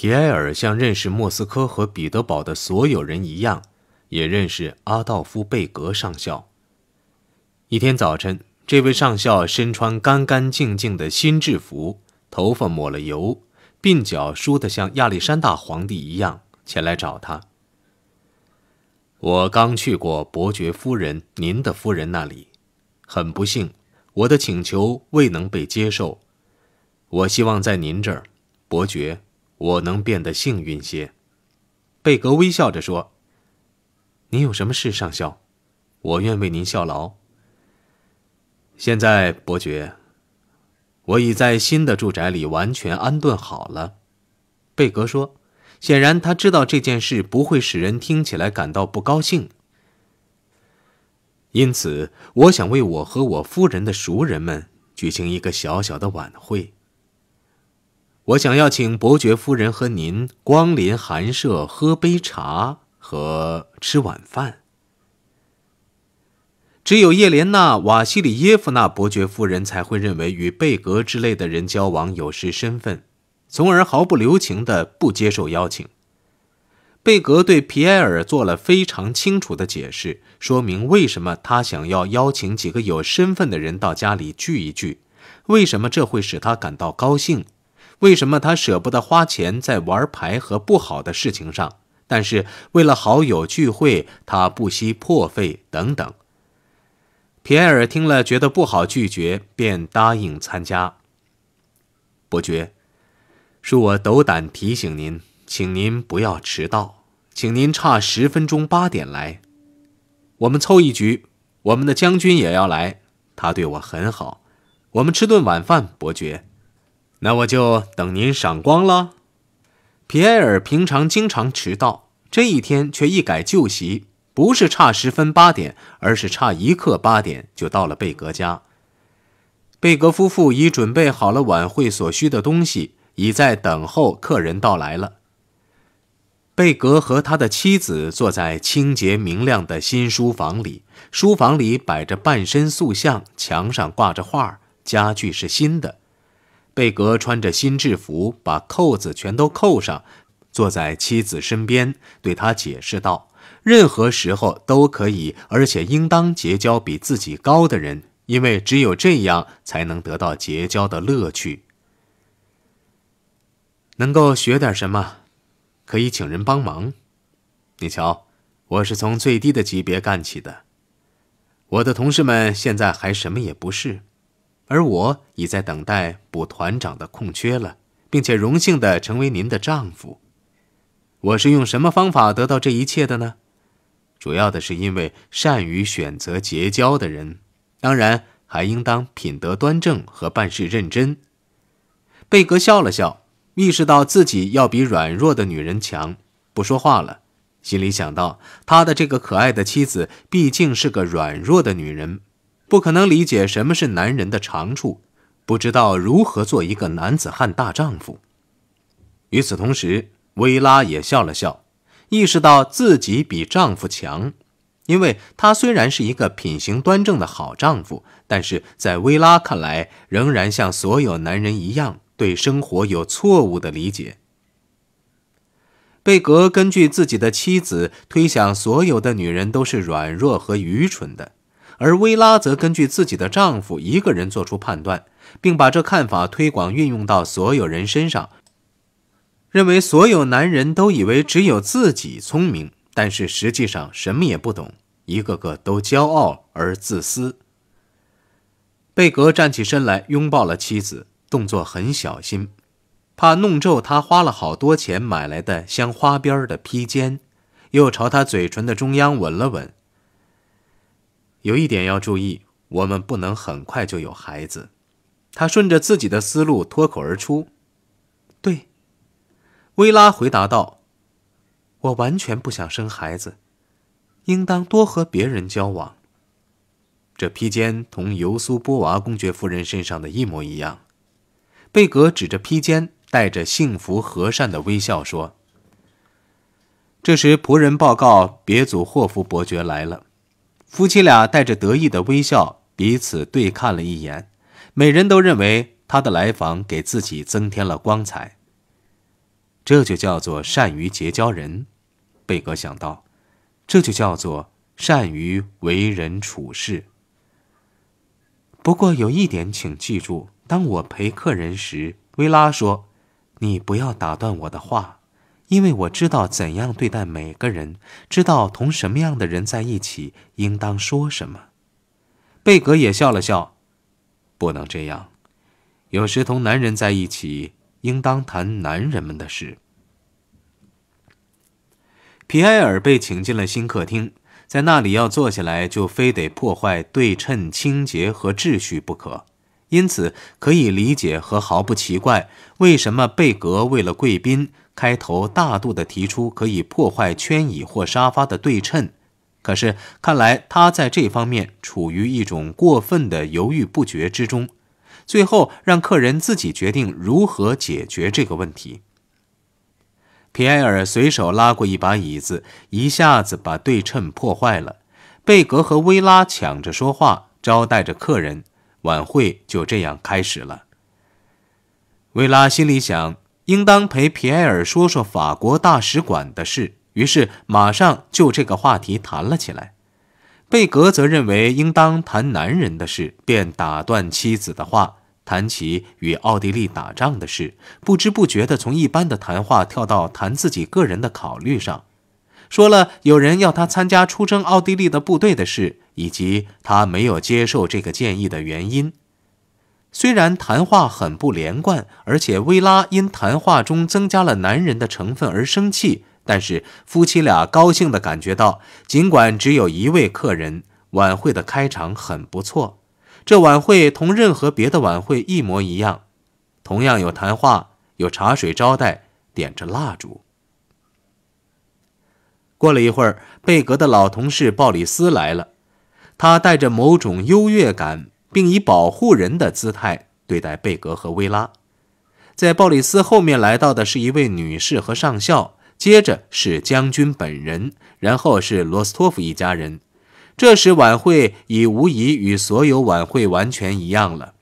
皮埃尔像认识莫斯科和彼得堡的所有人一样，也认识阿道夫·贝格上校。一天早晨，这位上校身穿干干净净的新制服，头发抹了油，鬓角梳得像亚历山大皇帝一样，前来找他。我刚去过伯爵夫人、您的夫人那里，很不幸，我的请求未能被接受。我希望在您这儿，伯爵。我能变得幸运些，贝格微笑着说：“您有什么事，上校？我愿为您效劳。”现在，伯爵，我已在新的住宅里完全安顿好了，贝格说。显然，他知道这件事不会使人听起来感到不高兴，因此，我想为我和我夫人的熟人们举行一个小小的晚会。我想要请伯爵夫人和您光临寒舍喝杯茶和吃晚饭。只有叶莲娜·瓦西里耶夫娜伯爵夫人才会认为与贝格之类的人交往有失身份，从而毫不留情的不接受邀请。贝格对皮埃尔做了非常清楚的解释，说明为什么他想要邀请几个有身份的人到家里聚一聚，为什么这会使他感到高兴。为什么他舍不得花钱在玩牌和不好的事情上？但是为了好友聚会，他不惜破费等等。皮埃尔听了，觉得不好拒绝，便答应参加。伯爵，恕我斗胆提醒您，请您不要迟到，请您差十分钟八点来，我们凑一局，我们的将军也要来，他对我很好，我们吃顿晚饭，伯爵。那我就等您赏光了。皮埃尔平常经常迟到，这一天却一改旧习，不是差十分八点，而是差一刻八点就到了贝格家。贝格夫妇已准备好了晚会所需的东西，已在等候客人到来了。贝格和他的妻子坐在清洁明亮的新书房里，书房里摆着半身塑像，墙上挂着画，家具是新的。贝格穿着新制服，把扣子全都扣上，坐在妻子身边，对他解释道：“任何时候都可以，而且应当结交比自己高的人，因为只有这样才能得到结交的乐趣。能够学点什么，可以请人帮忙。你瞧，我是从最低的级别干起的，我的同事们现在还什么也不是。”而我已在等待补团长的空缺了，并且荣幸的成为您的丈夫。我是用什么方法得到这一切的呢？主要的是因为善于选择结交的人，当然还应当品德端正和办事认真。贝格笑了笑，意识到自己要比软弱的女人强，不说话了，心里想到他的这个可爱的妻子毕竟是个软弱的女人。不可能理解什么是男人的长处，不知道如何做一个男子汉大丈夫。与此同时，薇拉也笑了笑，意识到自己比丈夫强，因为她虽然是一个品行端正的好丈夫，但是在薇拉看来，仍然像所有男人一样，对生活有错误的理解。贝格根据自己的妻子推想，所有的女人都是软弱和愚蠢的。而薇拉则根据自己的丈夫一个人做出判断，并把这看法推广运用到所有人身上，认为所有男人都以为只有自己聪明，但是实际上什么也不懂，一个个都骄傲而自私。贝格站起身来拥抱了妻子，动作很小心，怕弄皱他花了好多钱买来的镶花边的披肩，又朝他嘴唇的中央吻了吻。有一点要注意，我们不能很快就有孩子。他顺着自己的思路脱口而出：“对。”薇拉回答道：“我完全不想生孩子，应当多和别人交往。”这披肩同尤苏波娃公爵夫人身上的一模一样。贝格指着披肩，带着幸福和善的微笑说：“这时，仆人报告别祖霍夫伯爵来了。”夫妻俩带着得意的微笑，彼此对看了一眼，每人都认为他的来访给自己增添了光彩。这就叫做善于结交人，贝格想到，这就叫做善于为人处事。不过有一点，请记住：当我陪客人时，薇拉说：“你不要打断我的话。”因为我知道怎样对待每个人，知道同什么样的人在一起应当说什么。贝格也笑了笑，不能这样。有时同男人在一起，应当谈男人们的事。皮埃尔被请进了新客厅，在那里要坐下来，就非得破坏对称、清洁和秩序不可。因此，可以理解和毫不奇怪，为什么贝格为了贵宾。开头大度地提出可以破坏圈椅或沙发的对称，可是看来他在这方面处于一种过分的犹豫不决之中，最后让客人自己决定如何解决这个问题。皮埃尔随手拉过一把椅子，一下子把对称破坏了。贝格和薇拉抢着说话，招待着客人，晚会就这样开始了。薇拉心里想。应当陪皮埃尔说说法国大使馆的事，于是马上就这个话题谈了起来。贝格则认为应当谈男人的事，便打断妻子的话，谈起与奥地利打仗的事，不知不觉地从一般的谈话跳到谈自己个人的考虑上，说了有人要他参加出征奥地利的部队的事，以及他没有接受这个建议的原因。虽然谈话很不连贯，而且薇拉因谈话中增加了男人的成分而生气，但是夫妻俩高兴地感觉到，尽管只有一位客人，晚会的开场很不错。这晚会同任何别的晚会一模一样，同样有谈话，有茶水招待，点着蜡烛。过了一会儿，贝格的老同事鲍里斯来了，他带着某种优越感。并以保护人的姿态对待贝格和薇拉，在鲍里斯后面来到的是一位女士和上校，接着是将军本人，然后是罗斯托夫一家人。这时晚会已无疑与所有晚会完全一样了。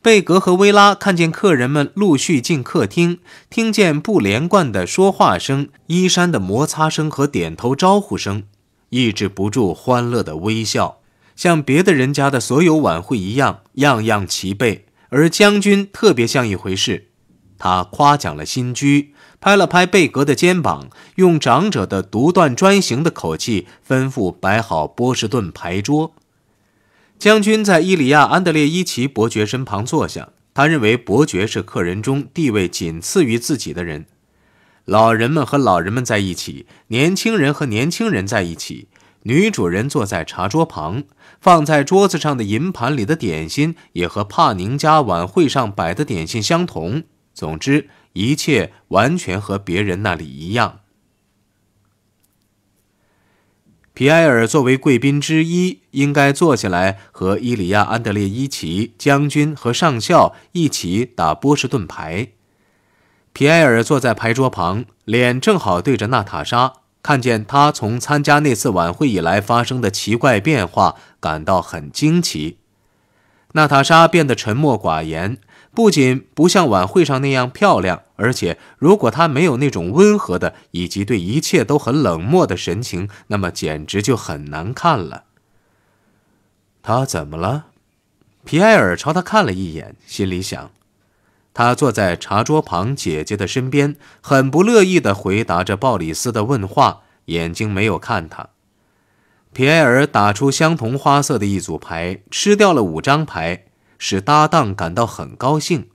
贝格和薇拉看见客人们陆续进客厅，听见不连贯的说话声、衣衫的摩擦声和点头招呼声，抑制不住欢乐的微笑。像别的人家的所有晚会一样，样样齐备，而将军特别像一回事。他夸奖了新居，拍了拍贝格的肩膀，用长者的独断专行的口气吩咐摆好波士顿牌桌。将军在伊里亚·安德烈伊奇伯爵身旁坐下，他认为伯爵是客人中地位仅次于自己的人。老人们和老人们在一起，年轻人和年轻人在一起。女主人坐在茶桌旁。放在桌子上的银盘里的点心也和帕宁家晚会上摆的点心相同。总之，一切完全和别人那里一样。皮埃尔作为贵宾之一，应该坐下来和伊里亚·安德烈伊奇将军和上校一起打波士顿牌。皮埃尔坐在牌桌旁，脸正好对着娜塔莎，看见她从参加那次晚会以来发生的奇怪变化。感到很惊奇，娜塔莎变得沉默寡言。不仅不像晚会上那样漂亮，而且如果她没有那种温和的以及对一切都很冷漠的神情，那么简直就很难看了。她怎么了？皮埃尔朝她看了一眼，心里想：她坐在茶桌旁姐姐的身边，很不乐意的回答着鲍里斯的问话，眼睛没有看他。皮埃尔打出相同花色的一组牌，吃掉了五张牌，使搭档感到很高兴。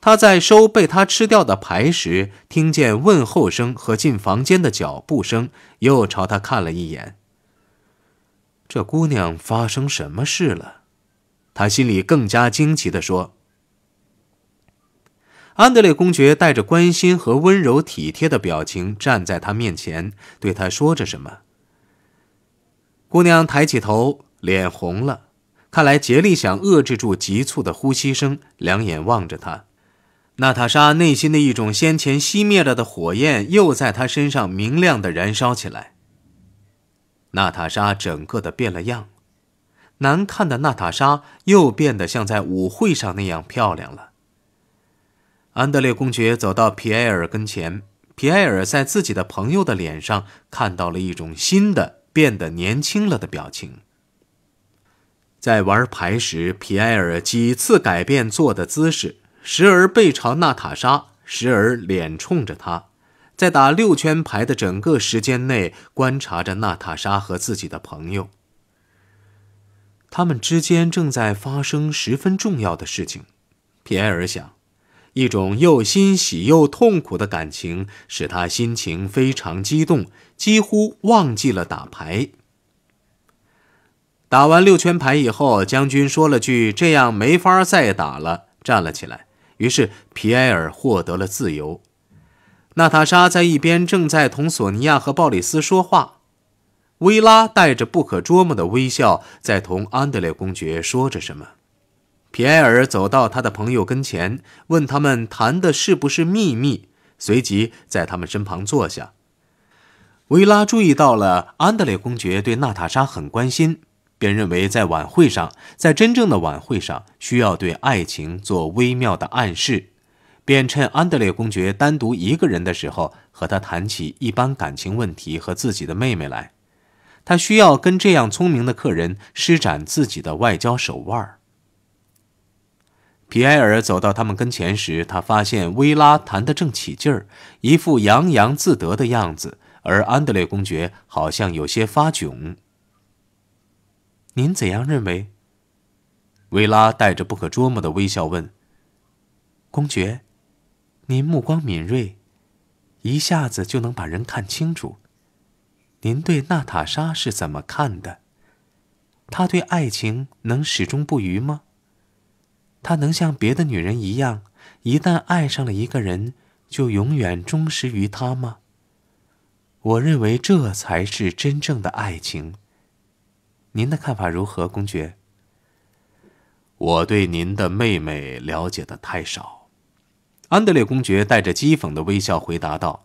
他在收被他吃掉的牌时，听见问候声和进房间的脚步声，又朝他看了一眼。这姑娘发生什么事了？他心里更加惊奇地说。安德烈公爵带着关心和温柔体贴的表情站在他面前，对他说着什么。姑娘抬起头，脸红了，看来竭力想遏制住急促的呼吸声，两眼望着他。娜塔莎内心的一种先前熄灭了的火焰又在她身上明亮的燃烧起来。娜塔莎整个的变了样，难看的娜塔莎又变得像在舞会上那样漂亮了。安德烈公爵走到皮埃尔跟前，皮埃尔在自己的朋友的脸上看到了一种新的。变得年轻了的表情，在玩牌时，皮埃尔几次改变坐的姿势，时而背朝娜塔莎，时而脸冲着她，在打六圈牌的整个时间内，观察着娜塔莎和自己的朋友。他们之间正在发生十分重要的事情，皮埃尔想。一种又欣喜又痛苦的感情使他心情非常激动，几乎忘记了打牌。打完六圈牌以后，将军说了句：“这样没法再打了。”站了起来。于是皮埃尔获得了自由。娜塔莎在一边正在同索尼娅和鲍里斯说话，薇拉带着不可捉摸的微笑在同安德烈公爵说着什么。皮埃尔走到他的朋友跟前，问他们谈的是不是秘密，随即在他们身旁坐下。维拉注意到了安德烈公爵对娜塔莎很关心，便认为在晚会上，在真正的晚会上需要对爱情做微妙的暗示，便趁安德烈公爵单独一个人的时候，和他谈起一般感情问题和自己的妹妹来。他需要跟这样聪明的客人施展自己的外交手腕儿。皮埃尔走到他们跟前时，他发现薇拉弹得正起劲儿，一副洋洋自得的样子，而安德烈公爵好像有些发窘。您怎样认为？薇拉带着不可捉摸的微笑问：“公爵，您目光敏锐，一下子就能把人看清楚。您对娜塔莎是怎么看的？她对爱情能始终不渝吗？”她能像别的女人一样，一旦爱上了一个人，就永远忠实于他吗？我认为这才是真正的爱情。您的看法如何，公爵？我对您的妹妹了解的太少。”安德烈公爵带着讥讽的微笑回答道：“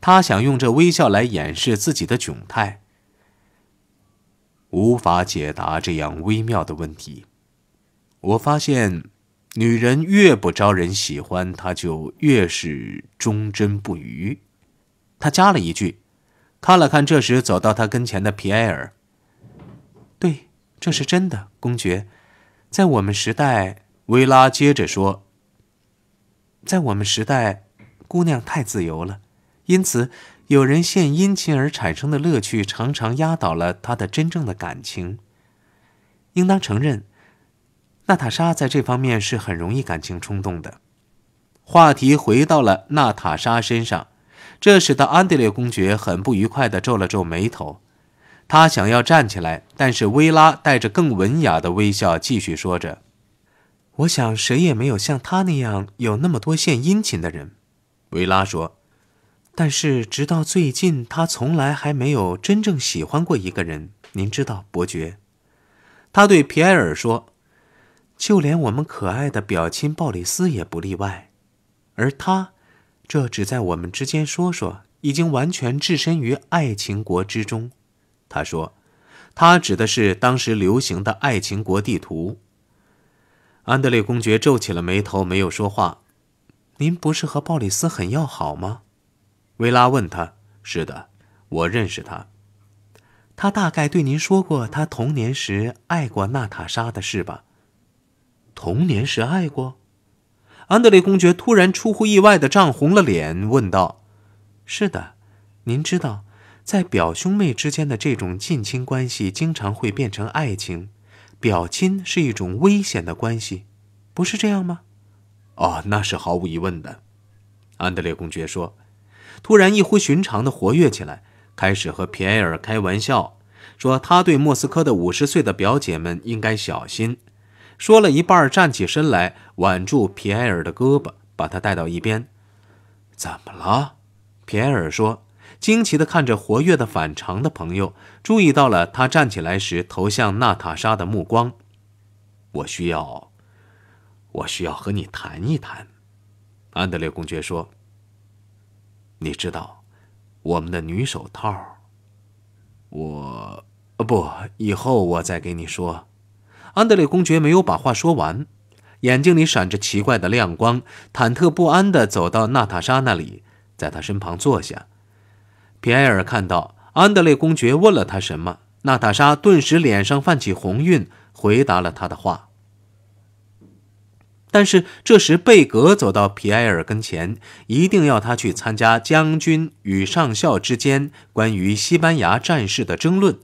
他想用这微笑来掩饰自己的窘态，无法解答这样微妙的问题。”我发现，女人越不招人喜欢，她就越是忠贞不渝。他加了一句，看了看这时走到他跟前的皮埃尔。对，这是真的，公爵。在我们时代，维拉接着说，在我们时代，姑娘太自由了，因此，有人献殷勤而产生的乐趣常常压倒了她的真正的感情。应当承认。娜塔莎在这方面是很容易感情冲动的。话题回到了娜塔莎身上，这使得安德烈公爵很不愉快地皱了皱眉头。他想要站起来，但是薇拉带着更文雅的微笑继续说着：“我想谁也没有像他那样有那么多献殷勤的人。”维拉说，“但是直到最近，他从来还没有真正喜欢过一个人。”您知道，伯爵，他对皮埃尔说。就连我们可爱的表亲鲍里斯也不例外，而他，这只在我们之间说说，已经完全置身于爱情国之中。他说，他指的是当时流行的爱情国地图。安德烈公爵皱起了眉头，没有说话。您不是和鲍里斯很要好吗？维拉问他。是的，我认识他。他大概对您说过，他童年时爱过娜塔莎的事吧？童年时爱过，安德烈公爵突然出乎意外的涨红了脸，问道：“是的，您知道，在表兄妹之间的这种近亲关系经常会变成爱情。表亲是一种危险的关系，不是这样吗？”“哦，那是毫无疑问的。”安德烈公爵说，突然异乎寻常的活跃起来，开始和皮埃尔开玩笑，说他对莫斯科的五十岁的表姐们应该小心。说了一半，站起身来，挽住皮埃尔的胳膊，把他带到一边。怎么了？皮埃尔说，惊奇地看着活跃的、反常的朋友，注意到了他站起来时投向娜塔莎的目光。我需要，我需要和你谈一谈，安德烈公爵说。你知道，我们的女手套，我……不，以后我再给你说。安德烈公爵没有把话说完，眼睛里闪着奇怪的亮光，忐忑不安地走到娜塔莎那里，在她身旁坐下。皮埃尔看到安德烈公爵问了他什么，娜塔莎顿时脸上泛起红晕，回答了他的话。但是这时贝格走到皮埃尔跟前，一定要他去参加将军与上校之间关于西班牙战事的争论。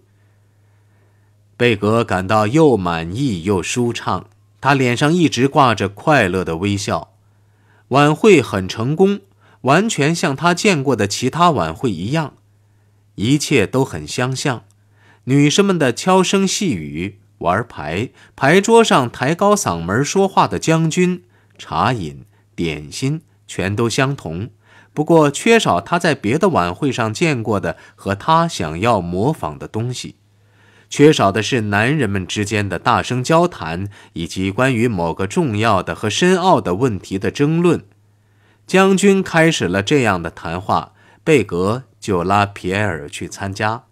贝格感到又满意又舒畅，他脸上一直挂着快乐的微笑。晚会很成功，完全像他见过的其他晚会一样，一切都很相像。女生们的悄声细语、玩牌、牌桌上抬高嗓门说话的将军、茶饮、点心，全都相同。不过，缺少他在别的晚会上见过的和他想要模仿的东西。缺少的是男人们之间的大声交谈，以及关于某个重要的和深奥的问题的争论。将军开始了这样的谈话，贝格就拉皮埃尔去参加。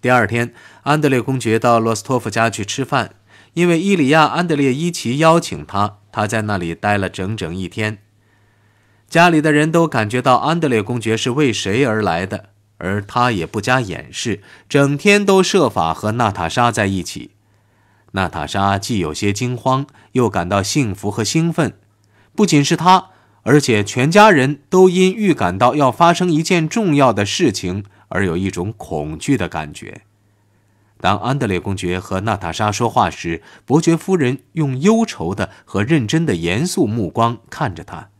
第二天，安德烈公爵到罗斯托夫家去吃饭，因为伊里亚·安德烈伊奇邀请他，他在那里待了整整一天。家里的人都感觉到安德烈公爵是为谁而来的。而他也不加掩饰，整天都设法和娜塔莎在一起。娜塔莎既有些惊慌，又感到幸福和兴奋。不仅是他，而且全家人都因预感到要发生一件重要的事情而有一种恐惧的感觉。当安德烈公爵和娜塔莎说话时，伯爵夫人用忧愁的和认真的严肃目光看着他。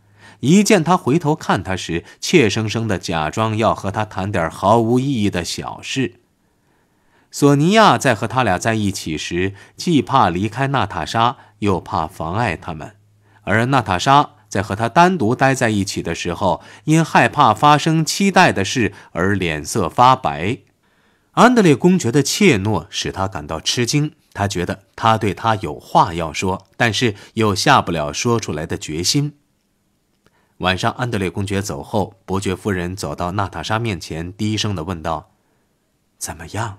一见他回头看他时，怯生生的假装要和他谈点毫无意义的小事。索尼娅在和他俩在一起时，既怕离开娜塔莎，又怕妨碍他们；而娜塔莎在和他单独待在一起的时候，因害怕发生期待的事而脸色发白。安德烈公爵的怯懦使他感到吃惊，他觉得他对他有话要说，但是又下不了说出来的决心。晚上，安德烈公爵走后，伯爵夫人走到娜塔莎面前，低声的问道：“怎么样，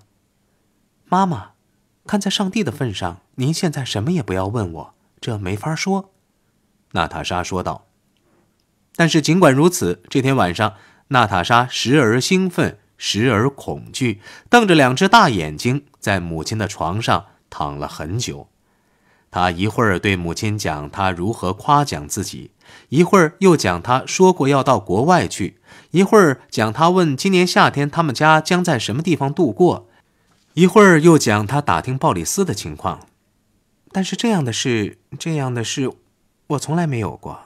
妈妈？看在上帝的份上，您现在什么也不要问我，这没法说。”娜塔莎说道。但是尽管如此，这天晚上，娜塔莎时而兴奋，时而恐惧，瞪着两只大眼睛，在母亲的床上躺了很久。他一会儿对母亲讲他如何夸奖自己，一会儿又讲他说过要到国外去，一会儿讲他问今年夏天他们家将在什么地方度过，一会儿又讲他打听鲍里斯的情况。但是这样的事，这样的事，我从来没有过。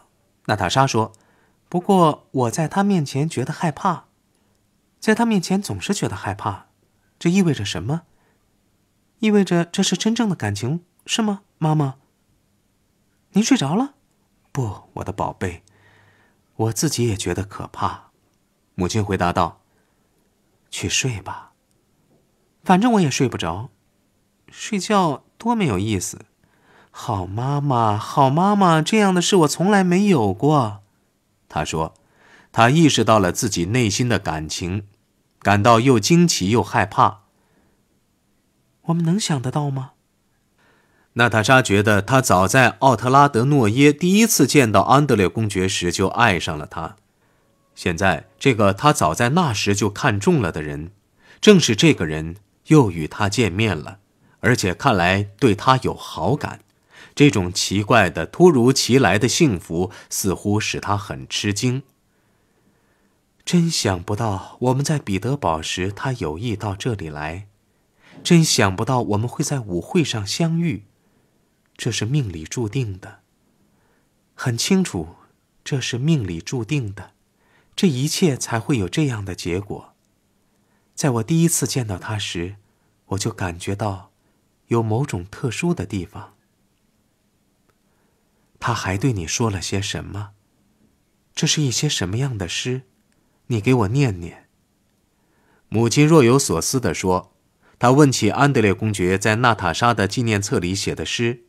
娜塔莎说：“不过我在他面前觉得害怕，在他面前总是觉得害怕，这意味着什么？意味着这是真正的感情，是吗？”妈妈，您睡着了？不，我的宝贝，我自己也觉得可怕。母亲回答道：“去睡吧，反正我也睡不着。睡觉多没有意思。”好妈妈，好妈妈，这样的事我从来没有过。他说，他意识到了自己内心的感情，感到又惊奇又害怕。我们能想得到吗？娜塔莎觉得，她早在奥特拉德诺耶第一次见到安德烈公爵时就爱上了他。现在，这个他早在那时就看中了的人，正是这个人又与他见面了，而且看来对他有好感。这种奇怪的、突如其来的幸福似乎使她很吃惊。真想不到，我们在彼得堡时，他有意到这里来；真想不到，我们会在舞会上相遇。这是命里注定的，很清楚，这是命里注定的，这一切才会有这样的结果。在我第一次见到他时，我就感觉到有某种特殊的地方。他还对你说了些什么？这是一些什么样的诗？你给我念念。母亲若有所思地说，她问起安德烈公爵在娜塔莎的纪念册里写的诗。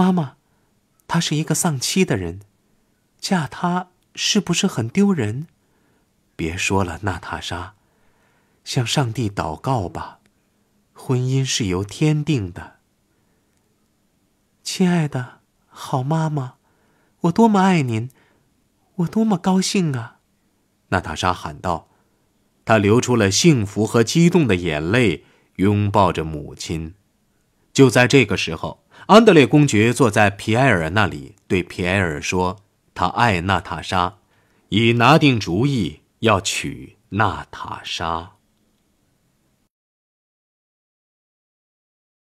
妈妈，他是一个丧妻的人，嫁他是不是很丢人？别说了，娜塔莎，向上帝祷告吧，婚姻是由天定的。亲爱的，好妈妈，我多么爱您，我多么高兴啊！娜塔莎喊道，她流出了幸福和激动的眼泪，拥抱着母亲。就在这个时候。安德烈公爵坐在皮埃尔那里，对皮埃尔说：“他爱娜塔莎，已拿定主意要娶娜塔莎。”